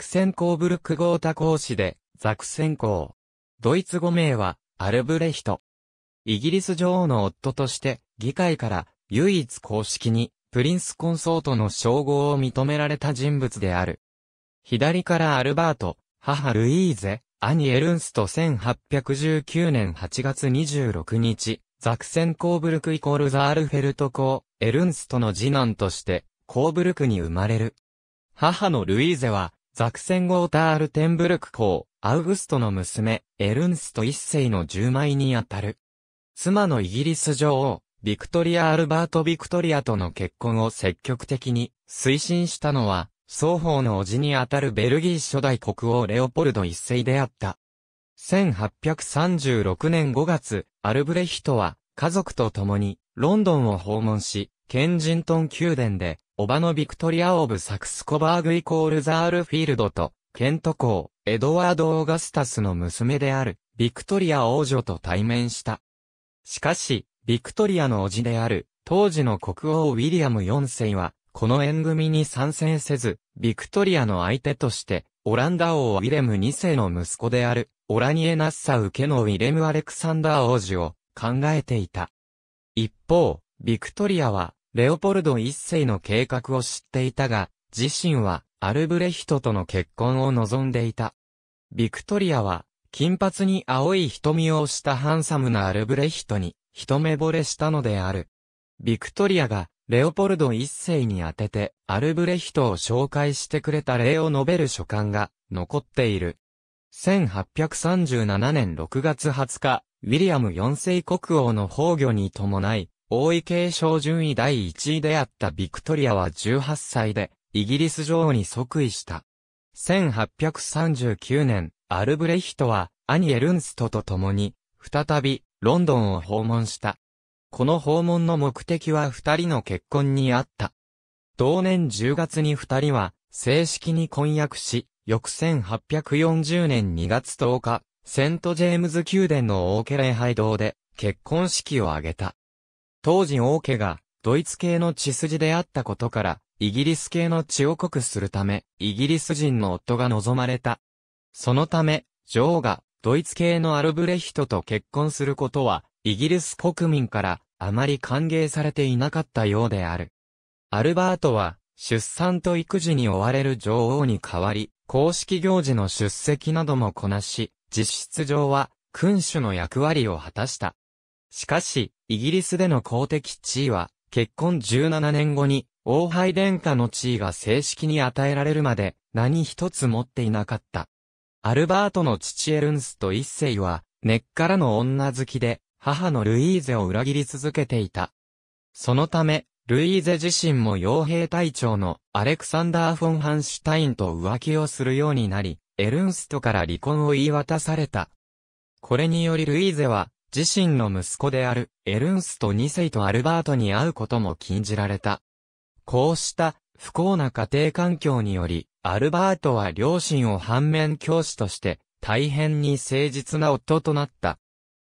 クセンコーブルク号多公使で、ザクセンコー。ドイツ語名は、アルブレヒト。イギリス女王の夫として、議会から唯一公式に、プリンスコンソートの称号を認められた人物である。左からアルバート、母ルイーゼ、兄エルンスト1819年8月26日、ザクセンコーブルクイコールザールフェルト公、エルンストの次男として、コーブルクに生まれる。母のルイーゼは、ザクセン・ウォーター・ルテンブルク公、アウグストの娘、エルンスト一世の十枚にあたる。妻のイギリス女王、ビクトリア・アルバート・ビクトリアとの結婚を積極的に推進したのは、双方の叔父にあたるベルギー初代国王レオポルド一世であった。1836年5月、アルブレヒトは家族と共にロンドンを訪問し、ケンジントン宮殿で、おばのビクトリア・オブ・サクスコバーグイコールザールフィールドと、ケント公、エドワード・オーガスタスの娘である、ビクトリア王女と対面した。しかし、ビクトリアの叔父である、当時の国王ウィリアム4世は、この縁組に参戦せず、ビクトリアの相手として、オランダ王ウィレム2世の息子である、オラニエ・ナッサウけのウィレム・アレクサンダー王子を考えていた。一方、ビクトリアは、レオポルド一世の計画を知っていたが、自身はアルブレヒトとの結婚を望んでいた。ビクトリアは、金髪に青い瞳をしたハンサムなアルブレヒトに一目惚れしたのである。ビクトリアが、レオポルド一世に宛てて、アルブレヒトを紹介してくれた例を述べる書簡が残っている。1837年6月20日、ウィリアム4世国王の崩御に伴い、王位継承順位第1位であったビクトリアは18歳で、イギリス女王に即位した。1839年、アルブレヒトは、兄エルンストと共に、再び、ロンドンを訪問した。この訪問の目的は二人の結婚にあった。同年10月に二人は、正式に婚約し、翌1840年2月10日、セントジェームズ宮殿のオーケ礼拝堂で、結婚式を挙げた。当時王家がドイツ系の血筋であったことから、イギリス系の血を濃くするため、イギリス人の夫が望まれた。そのため、女王がドイツ系のアルブレヒトと結婚することは、イギリス国民からあまり歓迎されていなかったようである。アルバートは、出産と育児に追われる女王に代わり、公式行事の出席などもこなし、実質上は、君主の役割を果たした。しかし、イギリスでの公的地位は、結婚17年後に、王廃殿下の地位が正式に与えられるまで、何一つ持っていなかった。アルバートの父エルンスト一世は、根っからの女好きで、母のルイーゼを裏切り続けていた。そのため、ルイーゼ自身も傭兵隊長のアレクサンダー・フォン・ハンシュタインと浮気をするようになり、エルンストから離婚を言い渡された。これによりルイーゼは、自身の息子であるエルンスト2世とアルバートに会うことも禁じられた。こうした不幸な家庭環境により、アルバートは両親を反面教師として大変に誠実な夫となった。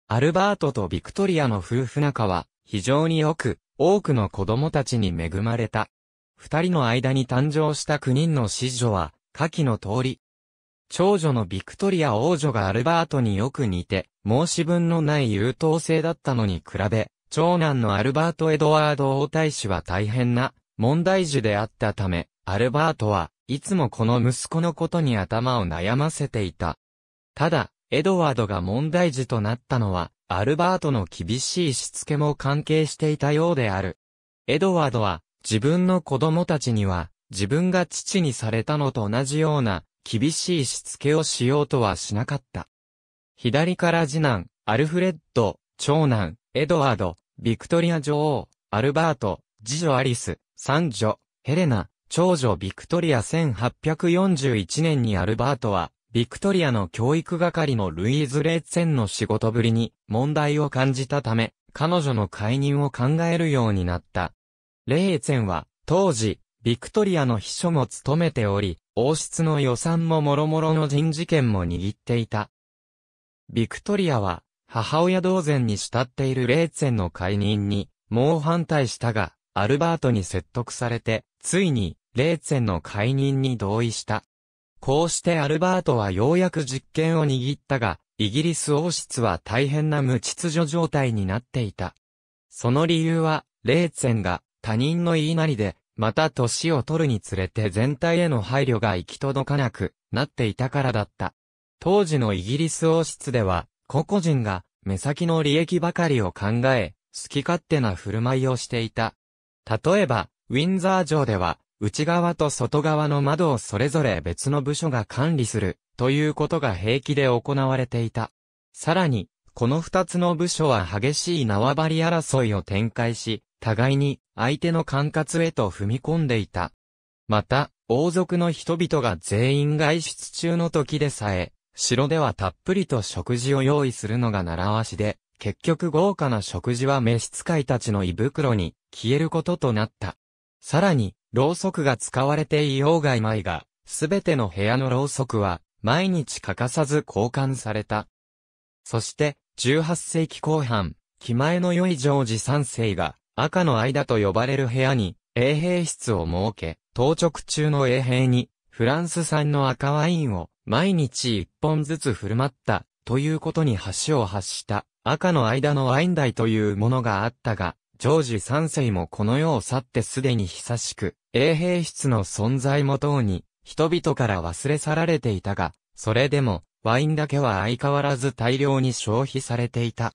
アルバートとビクトリアの夫婦仲は非常に良く、多くの子供たちに恵まれた。二人の間に誕生した九人の子女は、下記の通り、長女のビクトリア王女がアルバートによく似て、申し分のない優等生だったのに比べ、長男のアルバート・エドワード王太子は大変な問題児であったため、アルバートはいつもこの息子のことに頭を悩ませていた。ただ、エドワードが問題児となったのは、アルバートの厳しいしつけも関係していたようである。エドワードは、自分の子供たちには、自分が父にされたのと同じような、厳しいしつけをしようとはしなかった。左から次男、アルフレッド、長男、エドワード、ビクトリア女王、アルバート、次女アリス、三女、ヘレナ、長女ビクトリア1841年にアルバートは、ビクトリアの教育係のルイーズ・レッツェンの仕事ぶりに問題を感じたため、彼女の解任を考えるようになった。レーツェンは、当時、ビクトリアの秘書も務めており、王室の予算も諸々の人事権も握っていた。ビクトリアは、母親同然に慕っているレーツェンの解任に、猛反対したが、アルバートに説得されて、ついに、レーツェンの解任に同意した。こうしてアルバートはようやく実権を握ったが、イギリス王室は大変な無秩序状態になっていた。その理由は、レーツェンが他人の言いなりでまた年を取るにつれて全体への配慮が行き届かなくなっていたからだった。当時のイギリス王室では、個々人が目先の利益ばかりを考え、好き勝手な振る舞いをしていた。例えば、ウィンザー城では、内側と外側の窓をそれぞれ別の部署が管理する、ということが平気で行われていた。さらに、この二つの部署は激しい縄張り争いを展開し、互いに相手の管轄へと踏み込んでいた。また、王族の人々が全員外出中の時でさえ、城ではたっぷりと食事を用意するのが習わしで、結局豪華な食事は召使いたちの胃袋に消えることとなった。さらに、ろうそくが使われていようがいまいが、すべての部屋のろうそくは、毎日欠かさず交換された。そして、18世紀後半、気前の良いジョージ3世が、赤の間と呼ばれる部屋に、衛兵室を設け、当直中の衛兵に、フランス産の赤ワインを、毎日一本ずつ振る舞った、ということに橋を発した、赤の間のワイン代というものがあったが、ジョージ三世もこの世を去ってすでに久しく、衛兵室の存在もとうに、人々から忘れ去られていたが、それでも、ワインだけは相変わらず大量に消費されていた。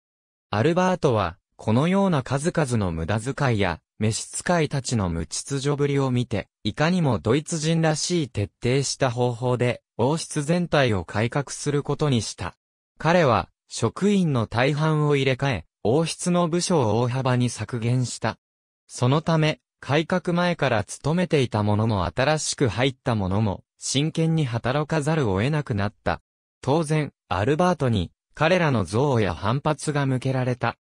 アルバートは、このような数々の無駄遣いや、召使いたちの無秩序ぶりを見て、いかにもドイツ人らしい徹底した方法で、王室全体を改革することにした。彼は、職員の大半を入れ替え、王室の部署を大幅に削減した。そのため、改革前から勤めていた者も新しく入った者も、真剣に働かざるを得なくなった。当然、アルバートに、彼らの憎悪や反発が向けられた。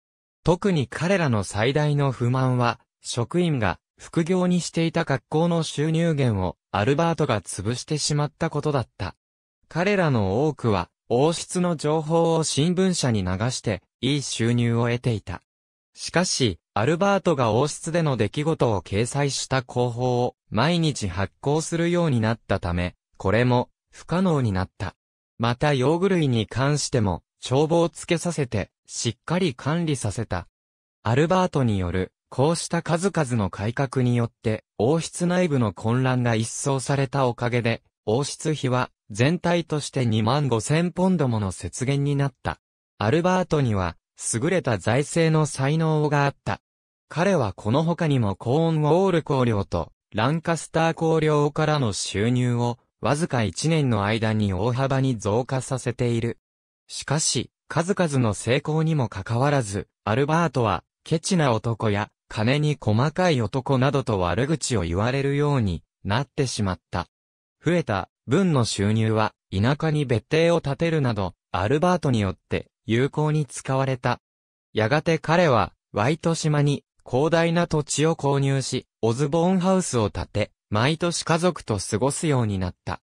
特に彼らの最大の不満は、職員が副業にしていた学校の収入源をアルバートが潰してしまったことだった。彼らの多くは、王室の情報を新聞社に流して、いい収入を得ていた。しかし、アルバートが王室での出来事を掲載した広報を毎日発行するようになったため、これも不可能になった。また用具類に関しても、帳簿をつけさせて、しっかり管理させた。アルバートによる、こうした数々の改革によって、王室内部の混乱が一掃されたおかげで、王室費は、全体として2万5千ポンドもの節減になった。アルバートには、優れた財政の才能があった。彼はこの他にもコーンウォール公領と、ランカスター公領からの収入を、わずか1年の間に大幅に増加させている。しかし、数々の成功にもかかわらず、アルバートは、ケチな男や、金に細かい男などと悪口を言われるようになってしまった。増えた分の収入は、田舎に別邸を建てるなど、アルバートによって有効に使われた。やがて彼は、ワイト島に広大な土地を購入し、オズボーンハウスを建て、毎年家族と過ごすようになった。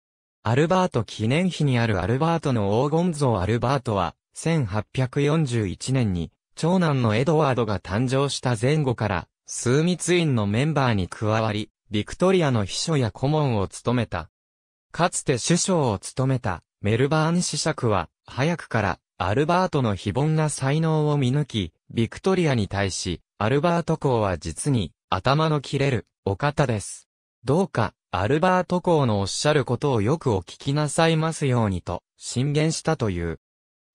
アルバート記念碑にあるアルバートの黄金像アルバートは、1841年に、長男のエドワードが誕生した前後から、数密院のメンバーに加わり、ビクトリアの秘書や顧問を務めた。かつて首相を務めた、メルバーン子爵は、早くから、アルバートの非凡な才能を見抜き、ビクトリアに対し、アルバート公は実に、頭の切れる、お方です。どうか、アルバート公のおっしゃることをよくお聞きなさいますようにと、進言したという。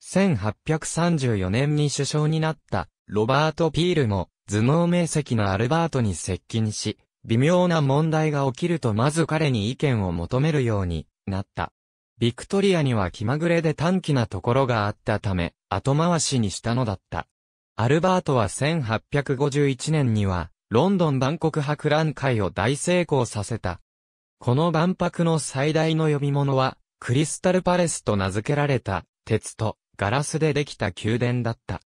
1834年に首相になった、ロバート・ピールも、頭脳名跡のアルバートに接近し、微妙な問題が起きるとまず彼に意見を求めるようになった。ビクトリアには気まぐれで短気なところがあったため、後回しにしたのだった。アルバートは1851年には、ロンドン万国博覧会を大成功させた。この万博の最大の呼び物は、クリスタルパレスと名付けられた、鉄とガラスでできた宮殿だった。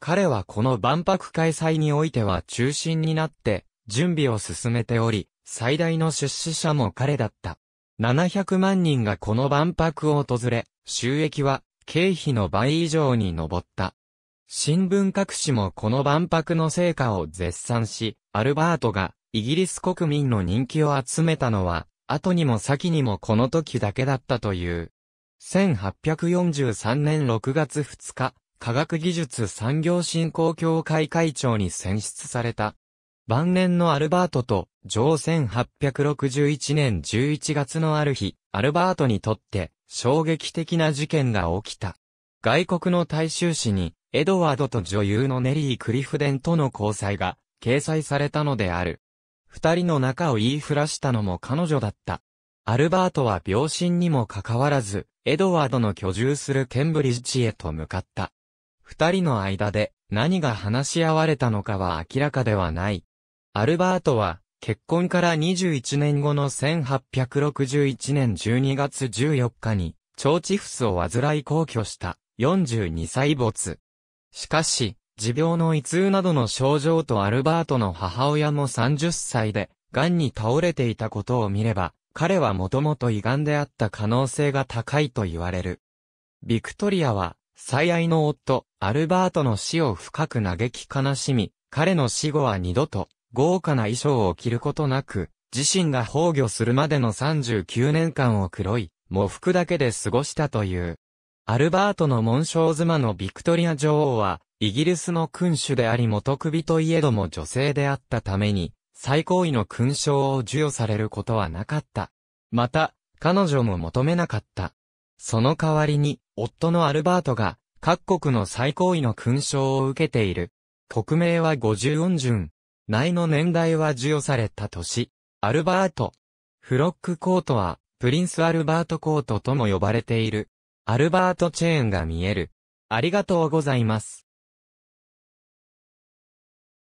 彼はこの万博開催においては中心になって準備を進めており、最大の出資者も彼だった。700万人がこの万博を訪れ、収益は経費の倍以上に上った。新聞各紙もこの万博の成果を絶賛し、アルバートがイギリス国民の人気を集めたのは、後にも先にもこの時だけだったという。1843年6月2日、科学技術産業振興協会会長に選出された。晩年のアルバートと、上1861年11月のある日、アルバートにとって衝撃的な事件が起きた。外国の大衆紙に、エドワードと女優のネリー・クリフデンとの交際が掲載されたのである。二人の仲を言いふらしたのも彼女だった。アルバートは病身にもかかわらず、エドワードの居住するケンブリッジへと向かった。二人の間で何が話し合われたのかは明らかではない。アルバートは、結婚から21年後の1861年12月14日に、腸チフスを患い公居した42歳没。しかし、持病の胃痛などの症状とアルバートの母親も30歳で、癌に倒れていたことを見れば、彼はもともと胃がんであった可能性が高いと言われる。ビクトリアは、最愛の夫、アルバートの死を深く嘆き悲しみ、彼の死後は二度と、豪華な衣装を着ることなく、自身が崩御するまでの39年間を黒い、喪服だけで過ごしたという。アルバートの紋章妻のビクトリア女王は、イギリスの君主であり元首といえども女性であったために、最高位の勲章を授与されることはなかった。また、彼女も求めなかった。その代わりに、夫のアルバートが、各国の最高位の勲章を受けている。国名は五十音順。内の年代は授与された年。アルバート。フロックコートは、プリンスアルバートコートとも呼ばれている。アルバートチェーンが見える。ありがとうございます。